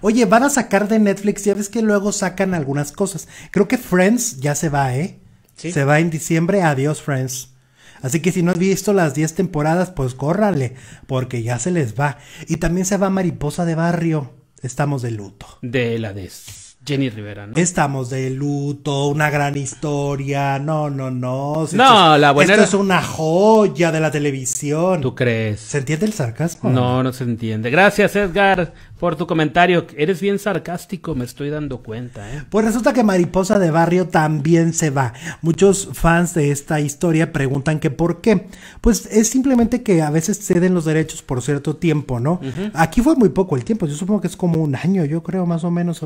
Oye, van a sacar de Netflix, ya ves que luego sacan algunas cosas. Creo que Friends ya se va, ¿eh? Se va en diciembre. Adiós, Friends. Así que si no has visto las 10 temporadas, pues córrale, porque ya se les va. Y también se va Mariposa de Barrio. Estamos de luto. De la de Jenny Rivera, ¿no? Estamos de luto, una gran historia. No, no, no. no, esto, la buena. Esto es una joya de la televisión. ¿Tú crees? ¿Se entiende el sarcasmo? No, no se entiende. Gracias, Edgar por tu comentario. Eres bien sarcástico, me estoy dando cuenta. ¿eh? Pues resulta que Mariposa de Barrio también se va. Muchos fans de esta historia preguntan que por qué. Pues es simplemente que a veces ceden los derechos por cierto tiempo, ¿no? Aquí fue muy poco el tiempo. Yo supongo que es como un año, yo creo, más o menos,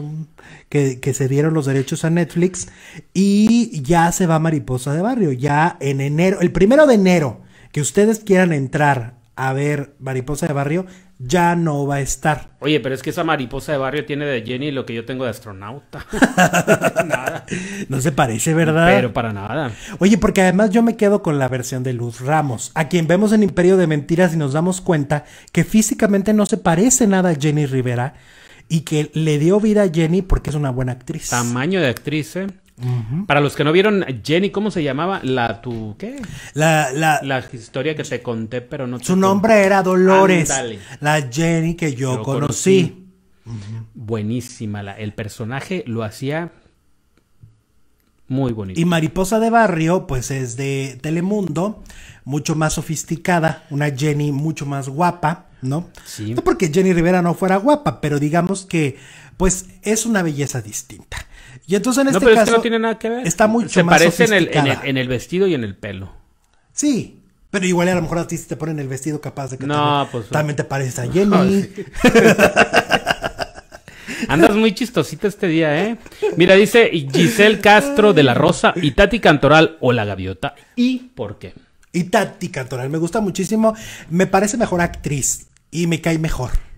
que, que se dieron los derechos a Netflix. Y ya se va Mariposa de Barrio. Ya en enero, el primero de enero, que ustedes quieran entrar a ver Mariposa de Barrio, ya no va a estar. Oye, pero es que esa mariposa de barrio tiene de Jenny lo que yo tengo de astronauta. nada. No se parece, ¿verdad? Pero para nada. Oye, porque además yo me quedo con la versión de Luz Ramos, a quien vemos en Imperio de Mentiras y nos damos cuenta que físicamente no se parece nada a Jenny Rivera y que le dio vida a Jenny porque es una buena actriz. Tamaño de actriz, ¿eh? Para los que no vieron, Jenny, ¿cómo se llamaba? La tu ¿qué? La, historia que te conté, pero no Su nombre era Dolores. La Jenny que yo, conocí. Buenísima. el personaje lo hacía muy bonito. Y Mariposa de Barrio, pues es de Telemundo, mucho más sofisticada, una Jenny mucho más guapa, ¿no? Sí. No porque Jenny Rivera no fuera guapa, pero digamos que, pues es una belleza distinta. Y entonces en este no, pero caso. no tiene nada que ver. Está mucho Se parece en el, vestido y en el pelo. Sí, pero igual a lo mejor a ti te ponen el vestido capaz de que no, también, pues, también te pareces a Jenny. Andas muy chistosito este día, ¿eh? Mira, dice Giselle Castro de la Rosa y Tati Cantoral o la Gaviota. ¿Y por qué? Y Tati Cantoral, me gusta muchísimo. Me parece mejor actriz y me cae mejor.